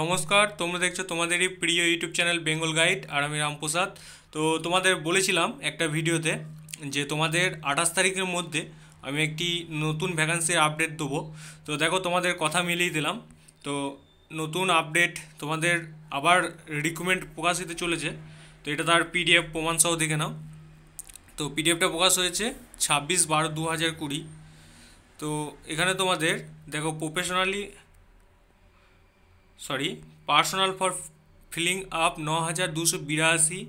নমস্কার তোমরা দেখছো তোমাদেরই প্রিয় ইউটিউব চ্যানেল বেঙ্গল গাইড আর আমি রামপ্রসাদ তো তোমাদের বলেছিলাম একটা ভিডিওতে যে তোমাদের আঠাশ তারিখের মধ্যে আমি একটি নতুন ভ্যাকান্সির আপডেট দেবো তো দেখো তোমাদের কথা মিলিয়ে দিলাম তো নতুন আপডেট তোমাদের আবার রিকমেন্ড প্রকাশ হতে চলেছে তো এটা তার পিডিএফ প্রমাণসহ দেখে নাও তো পিডিএফটা প্রকাশ হয়েছে ছাব্বিশ বারো দু হাজার কুড়ি তো এখানে তোমাদের দেখো professionally sorry personal for filling up ন হাজার দুশো বিরাশি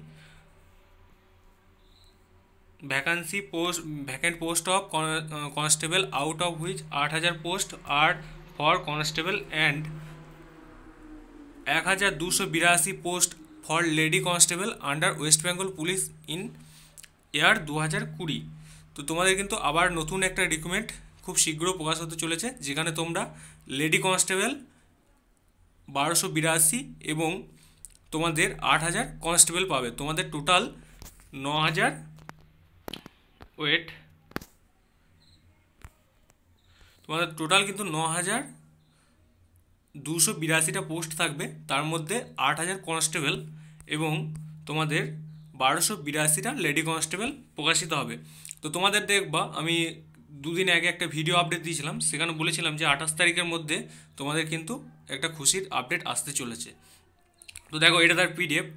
vacancy post vacant post of constable out of which আট হাজার পোস্ট আর ফর কনস্টেবল অ্যান্ড এক হাজার দুশো বিরাশি post for lady constable under West Bengal police in year দু হাজার কুড়ি তো তোমাদের কিন্তু আবার নতুন একটা রিক্রুটমেন্ট খুব শীঘ্র প্রকাশ হতে চলেছে যেখানে তোমরা লেডি কনস্টেবল বারোশো বিরাশি এবং তোমাদের আট হাজার কনস্টেবল পাবে তোমাদের টোটাল ন হাজার ওয়েট তোমাদের টোটাল কিন্তু ন হাজার দুশো বিরাশিটা পোস্ট থাকবে তার মধ্যে আট হাজার কনস্টেবল এবং তোমাদের বারোশো বিরাশিটা লেডি কনস্টেবল প্রকাশিত হবে তো তোমাদের দেখবা আমি দুদিন আগে একটা ভিডিও আপডেট দিয়েছিলাম সেখানে বলেছিলাম যে আঠাশ তারিখের মধ্যে তোমাদের কিন্তু একটা খুশির আপডেট আসতে চলেছে তো দেখো এটা তার পিডিএফ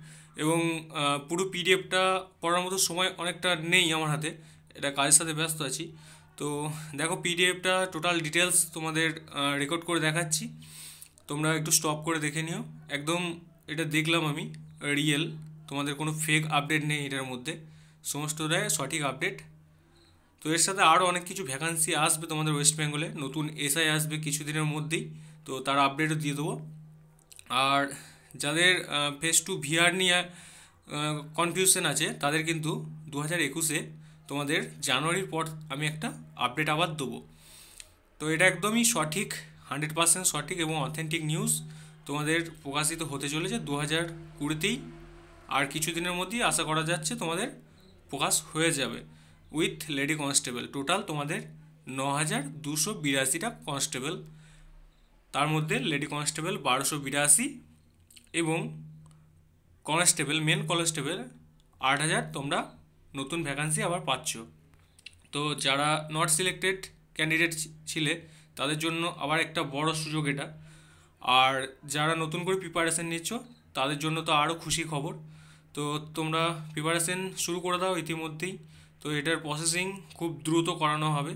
এবং পুরো পিডিএফটা পড়ার মতো সময় অনেকটা নেই আমার হাতে এটা কাজের সাথে ব্যস্ত আছি তো দেখো পিডিএফটা টোটাল ডিটেলস তোমাদের রেকর্ড করে দেখাচ্ছি তোমরা একটু স্টপ করে দেখে নিও একদম এটা দেখলাম আমি রিয়েল তোমাদের কোনো ফেক আপডেট নেই এটার মধ্যে সমস্তটাই সঠিক আপডেট তো এর সাথে আরও অনেক কিছু ভ্যাকান্সি আসবে তোমাদের ওয়েস্ট বেঙ্গলে নতুন এসআই আসবে কিছুদিনের মধ্যেই তো তার আপডেটও দিয়ে দেবো আর যাদের ফেস টু ভিআর নিয়ে কনফিউশন আছে তাদের কিন্তু দু হাজার একুশে তোমাদের জানুয়ারির পর আমি একটা আপডেট আবার দেবো তো এটা একদমই সঠিক হান্ড্রেড পার্সেন্ট সঠিক এবং অথেন্টিক নিউজ তোমাদের প্রকাশিত হতে চলেছে দু হাজার কুড়িতেই আর কিছুদিনের মধ্যেই আশা করা যাচ্ছে তোমাদের প্রকাশ হয়ে যাবে উইথ লেডি কনস্টেবল টোটাল তোমাদের ন হাজার দুশো বিরাশিটা কনস্টেবল তার মধ্যে লেডি কনস্টেবল বারোশো বিরাশি এবং কনস্টেবল মেন কনস্টেবল আট হাজার তোমরা নতুন ভ্যাকান্সি আবার পাচ্ছ তো যারা নট সিলেক্টেড ক্যান্ডিডেট ছিলে তাদের জন্য আবার একটা বড় সুযোগ এটা আর যারা নতুন করে প্রিপারেশান নিচ্ছ তাদের জন্য তো আরও খুশি খবর তো তোমরা প্রিপারেশান শুরু করে দাও ইতিমধ্যেই তো এটার প্রসেসিং খুব দ্রুত করানো হবে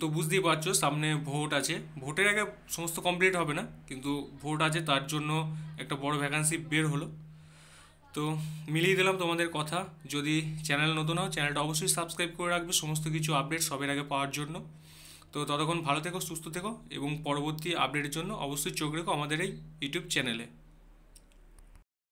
তো বুঝতেই পারছো সামনে ভোট আছে ভোটের আগে সমস্ত কমপ্লিট হবে না কিন্তু ভোট আছে তার জন্য একটা বড় ভ্যাকান্সি বের হলো তো মিলিয়ে দিলাম তোমাদের কথা যদি চ্যানেল নতুন হও চ্যানেলটা অবশ্যই সাবস্ক্রাইব করে রাখবে সমস্ত কিছু আপডেট সবের আগে পাওয়ার জন্য তো ততক্ষণ ভালো থেকো সুস্থ থেকো এবং পরবর্তী আপডেটের জন্য অবশ্যই চোখ রেখো আমাদের এই ইউটিউব চ্যানেলে